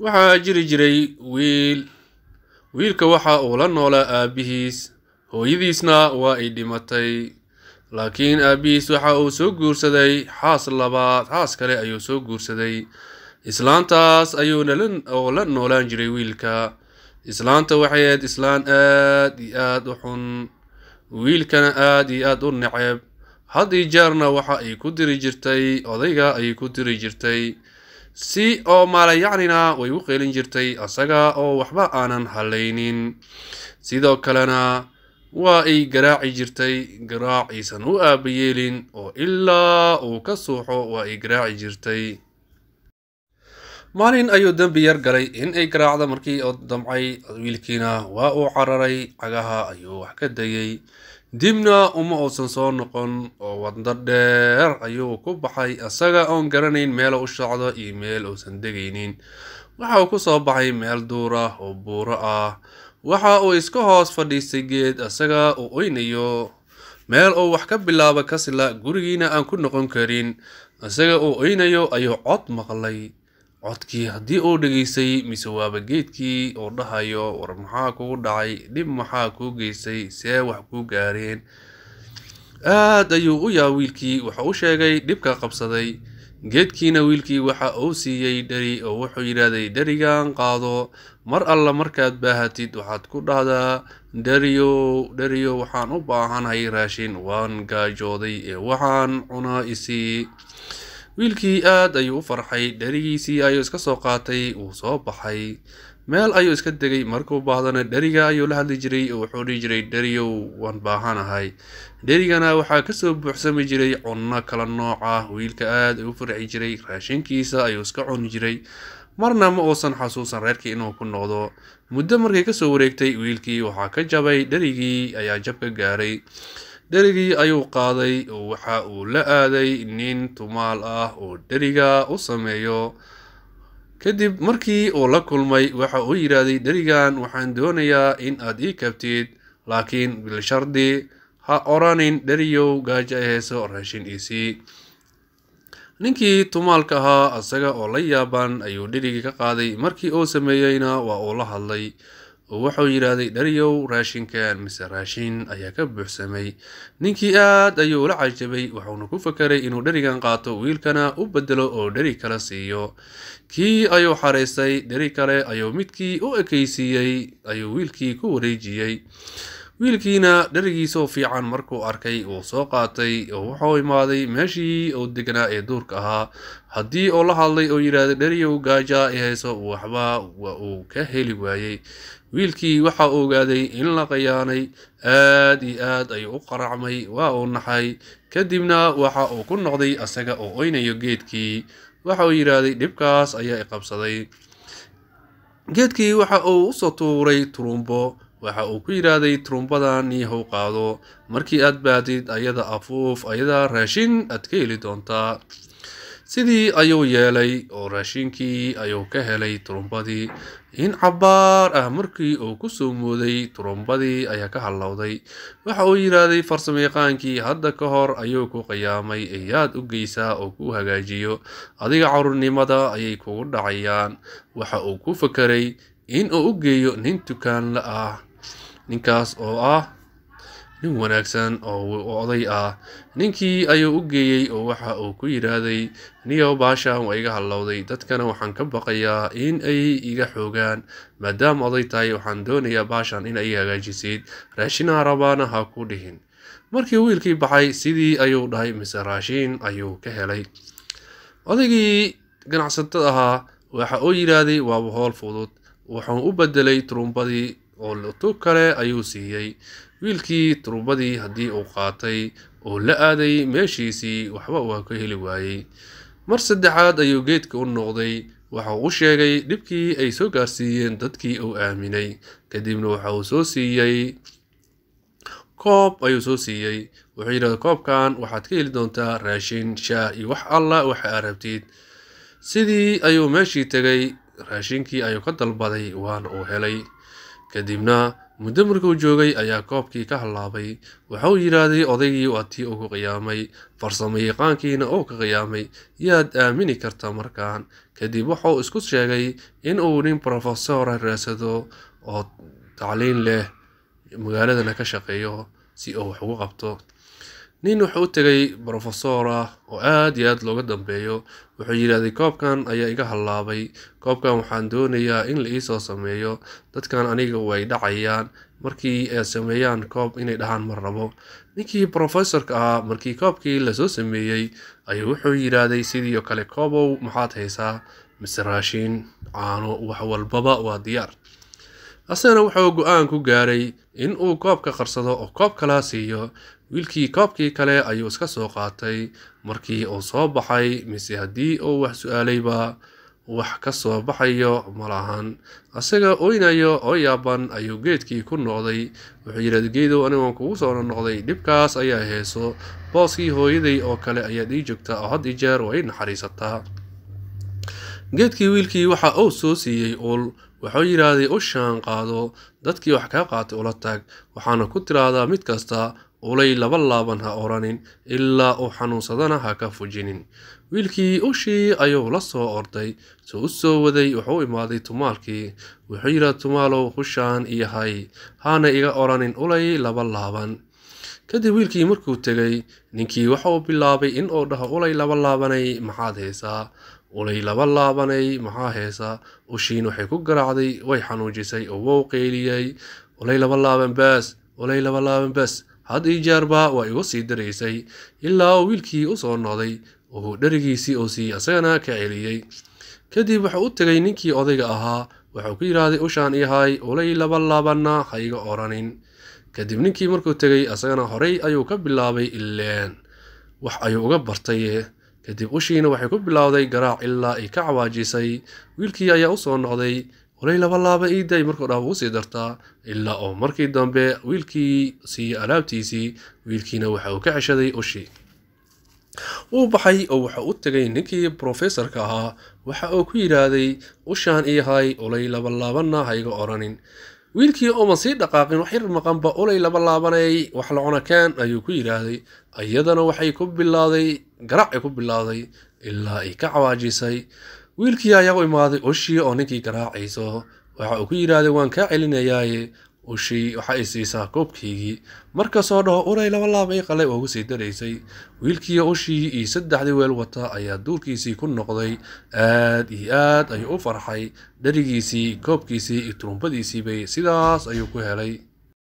waxaa jiri jiray wiil wiilka waxa uu la noolaa aabbihiis hooyadiisna waa ay dhimatay laakiin aabbihiis waxa uu soo guursaday xaas labaad xaas kale ayuu soo guursaday islaantaas ayuuoo la noolaan jiray wiilka islaanta waxay ahayd islaan aad iyo aad u xun wiilkana aad iyo aad u neceb had iyo jeerna waxa ay ku diri jirtay odayga ay ku diri jirtay si oo maalayacnina way u qeelin jirtay asaga oo waxba aanan hallaynin sidoo kalena waa ay garaaci jirtay garaac aysan u aabayeelin oo ilaa uu ka suuxo waa ay garaaci jirtay maalin ayuu dembi yar galay in ay garaacdo markii oo damcay wiilkiina waa uu cararay cagaha ayuu wax ka dayey dibna uma uusan soo noqon oo waddo dheer ayuu ku baxay isaga oon garanayn meel u socdo iyo meel uusan degaynin waxa uu kusoo baxay meel duur ah oo buuro ah waxa uu iska hoos fadhiistay geed isaga uu oynayo meel uu wax ka bilaabo kasila gurigiina aan ku noqon karin isaga uu oynayo ayuu cod maqlay codkii haddii uu dhegaystay mise waaba geedkii oo dhahayo war maxaa kugu dhacay dhib maxaa kuu geystay see wax kuu gaareen aad ayuu u yaa wiilkii waxa u sheegay dhibka qabsaday geedkiina wiilkii waxa uu siiyey dheri oo wuxuu yidhaahday dherigan qaado mar alla markaad baahatid waxaad ku dhahdaa dheriyow dheriyow waxaan u baahanhay raashin waan gaajooday ee waxaan cunaa isii wiilkii aad ayuu u farxay dherigiisii ayuu iska soo qaatay wuu soo baxay meel ayuu iska degay markuu baahdana dheriga ayuu la hadli jiray oo wuxuu dhihi jiray dheriyow waan baahanahay dherigana waxaa kasoo buuxsami jiray cunno kala nooc ah wiilka aad u farxi jiray raashinkiisa ayuu iska cuni jiray marna ma uusan xasuusan reerkii inuu ku noqdo muddo markay kasoo wareegtay wiilkii waxaa ka jabay dherigii ayaa jabka gaaray dherigii ayuu qaaday oo waxa uu la aaday nin tumaal ah oo dheriga u sameeyo kadib markii uu la kulmay waxa uu yidhaahday dherigan waxaan doonayaa in aad ii kabtid laakiin bilshardi ha oranin dheriyow gaajo ay hayso raashin iisii ninkii tumaalka ahaa isaga oo la yaaban ayuu dherigii ka qaaday markii uu sameeyeyna waa uu la hadlay oo wuxuu yidhaahday dhariyow raashinkan mise raashin ayaa ka buuxsamay ninkii aad ayuu la cajabay wuxuuna ku fakeray inuu dherigan qaato wiilkana u bedelo oo dheri kale siiyo kii ayuu xaraystay dheri kale ayuu midkii u ekaysiiyey ayuu wiilkii ku wareejiyey wiilkiina dharigiisoo fiican markuu arkay uu soo qaatay oo wuxuu imaaday meeshii uu degnaa ee duurka ahaa haddii oo la hadlay oo yidhaahday dhariyow gaajaa ay hayso waxba waa uu ka heli waayey wiilkii waxa uu ogaaday in la qayaanay aad iyo aad ayuu u qaracmay waa uu naxay kadibna waxa uu ku noqday asaga oo oynayo geedkii waxa uu yidhaahday dhibkaas ayaa i qabsaday geedkii waxa uu usoo tuuray turumbo waxa uu ku yidhaahday turumbadan iyo qaado markii aad baadid ayada afuuf ayada raashin aad ka heli doontaa sidii ayuu yeelay oo raashinkii ayuu ka helay turumbadii in cabbaar ah markii uu ku soo mooday turumbadii ayaa ka hallowday waxa uu yidhaahday farsamayaqaankii hadda ka hor ayuu ku qiyaamay eyaad u geysaa oo ku hagaajiyo adiga caruurnimada ayay kugu dhacayaan waxa uu ku fakeray in uu u geeyo nin dukaanla ah ninkaas oo ah nin wanaagsan oo oday ah ninkii ayuu u geeyey oo waxa uu ku yidhaahday niyow baashaan waa iga hallowday dadkana waxaan ka baqayaa in ay iga xoogaan maadaama oday tahay waxaan doonayaa baashan in ay i hagaajisid raashinaha rabaana ha ku dhihin markii wiilkii baxay sidii ayuu dhahay mise raashiin ayuu ka helay odaygii ganacsata ahaa waxa uu yidhaahday waaba howl fudud wuxuu u bedelay turumbadii oo lutu kale ayuu siiyey wiilkii turubadii haddii uu qaatay oo la aaday meeshiisii waxba waa ka heli waayey mar saddexaad ayuu geedka u noqday waxa uu u sheegay dhibkii ay soo gaarsiiyeen dadkii uu aaminay kadibna waxa uu soo siiyey koob ayuu soo siiyey wuxuu yidhahda koobkan waxaad ka heli doontaa raashin shaah iyo wax allah waxa aad rabtid sidii ayuu meeshii tegay raashinkii ayuu ka dalbaday waana uu helay kadibna muddo markuu joogay ayaa koobkii ka hallaabay waxa uu yidhaahday odaygii waa tii ugu qiyaamay farsamayaqaankiina uu ka qiyaamay yaad aamini karta markaan kadib waxauu isku sheegay in uu nin brofesora raadsado oo tacliin leh magaaladana ka shaqeeyo si uu wax ugu qabto nin wuxuu u tegay brofesor ah oo aad iyo aad looga dambeeyo wuxuu yidhaahday koobkan ayaa iga hallaabay koobkan waxaan doonayaa in la iisoo sameeyo dadkan aniga way dhacayaan markii ay sameeyaan koob inay dhahaan mar rabo ninkii brofesorka ahaa markii koobkii lasoo sameeyey ayuu wuxuu yidhaahday sidii oo kale koobow maxaad haysaa mise raashiin caano wax walbaba waa diyaar asagana wuxuu go-aan ku gaaray in uu koobka qarsado oo koob kalaa siiyo wiilkii koobkii kale ayuu iska soo qaatay markii uu soo baxay mise haddii uu wax su-aalayba wax ka soo baxayo malahan isaga oynayo oo yaaban ayuu geedkii ku noqday wuxuu yidhahda geedow anigoon kugu soona noqday dhibkaas ayaa heeso booskii hooyaday oo kale ayaad ii joogtaa oo had i jeer waa ii naxariisataa geedkii wiilkii waxa uu soo siiyey uul wuxuu yidhaahday u shaan qaado dadkii wax kaa qaatay ula tag waxaana ku tiraahdaa mid kasta ulay laba laaban ha oranin ilaa uu xanuunsadana ha ka fujinin wiilkii ushii ayuu la soo orday suu u soo waday wuxuu imaaday tumaalkii wuxuu yidhaha tumaalow hushaan iyahay haana iga oranin ulay laba laaban kadib wiilkii markuu tegay ninkii waxauu bilaabay in uu dhaho ulay laba laabanay maxaad haysaa ulay laba laabanay maxaa heesaa ushiin waxay ku garaacday way xanuujisay oo wou qeyliyey ulay laba laaban baas ulay laba laaban baas had ii jeerba waa igu sii daraysay ilaa uu wiilkii u soo noday wuxuu dherigiisii oo siiyey asagana ka celiyey kadib wuxuu u tegay ninkii odayga ahaa wuxuu ku yidhaahday ushaan iyahay ulay laba laabanna ha iga oranin kadib ninkii markuu tegay asagana horay ayuu ka bilaabay ileen wax ayuu uga bartay kadib ushiina waxay ku bilowday garaac ilaa ay ka cawaajisay wiilkii ayaa u soo noqday horay laba laaba ii day markoo dhan ugu sii dartaa ilaa oo markii dambe wiilkii siiyey alaabtiisii wiilkiina waxa uu ka ceshaday ushi wuu baxay oo waxa u tegay ninkii brofesarka ahaa waxa uu ku yidhaahday ushaan ii hay olay labalaabanna hayga odhanin wiilkii ooman sii dhaqaaqin wax yar maqanba laba labalaabanay wax laconakeen ayuu ku yidhaahday iyadana waxay ku bilaaday garaac ku bilaaday ilaa ay ka cawaajisay wiilkii ayaa u imaaday ushii oo ninkii garaacayso waxa uu ku yidhaahday waan kaa celinayaaye ushii waxa ay siisaa koobkaygii markasoo dhaho uray laba laab ii qalay oogu sii daraysay wiilkii ushii iyo saddexdii weel wata ayaa duurkiisii ku noqday aad iyo aad ayuu u farxay dharigiisii koobkiisii iyo turumbadiisiibay sidaas ayuu ku helay